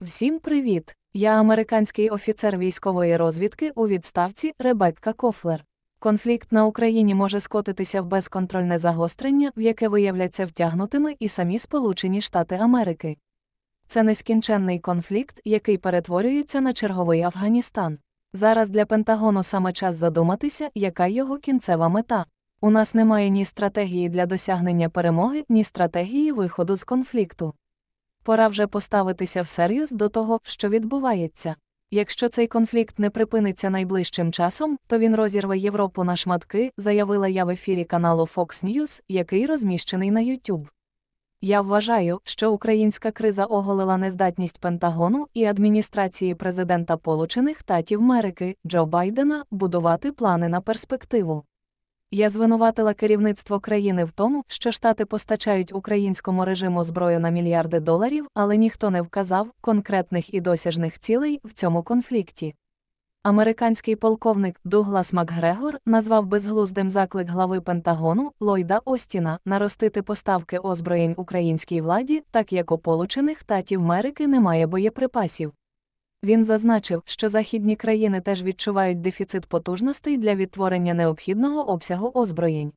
Всім привіт! Я американський офіцер військової розвідки у відставці Ребекка Кофлер. Конфлікт на Україні може скотитися в безконтрольне загострення, в яке виявляться втягнутими і самі Сполучені Штати Америки. Це нескінченний конфлікт, який перетворюється на черговий Афганістан. Зараз для Пентагону саме час задуматися, яка його кінцева мета. У нас немає ні стратегії для досягнення перемоги, ні стратегії виходу з конфлікту пора вже поставитися всерйоз до того, що відбувається. Якщо цей конфлікт не припиниться найближчим часом, то він розірве Європу на шматки, заявила я в ефірі каналу Fox News, який розміщений на YouTube. Я вважаю, що українська криза оголила нездатність Пентагону і адміністрації президента Сполучених Штатів Америки Джо Байдена будувати плани на перспективу. Я звинуватила керівництво країни в тому, що штати постачають українському режиму зброю на мільярди доларів, але ніхто не вказав конкретних і досяжних цілей в цьому конфлікті. Американський полковник Дуглас Макгрегор назвав безглуздим заклик глави Пентагону Ллойда Остіна наростити поставки озброєнь українській владі, так як у ополучених Штатів Америки немає боєприпасів. Він зазначив, що західні країни теж відчувають дефіцит потужностей для відтворення необхідного обсягу озброєнь.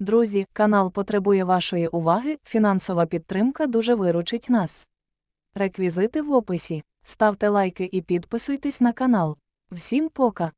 Друзі, канал потребує вашої уваги, фінансова підтримка дуже виручить нас. Реквізити в описі. Ставте лайки і підписуйтесь на канал. Всім пока!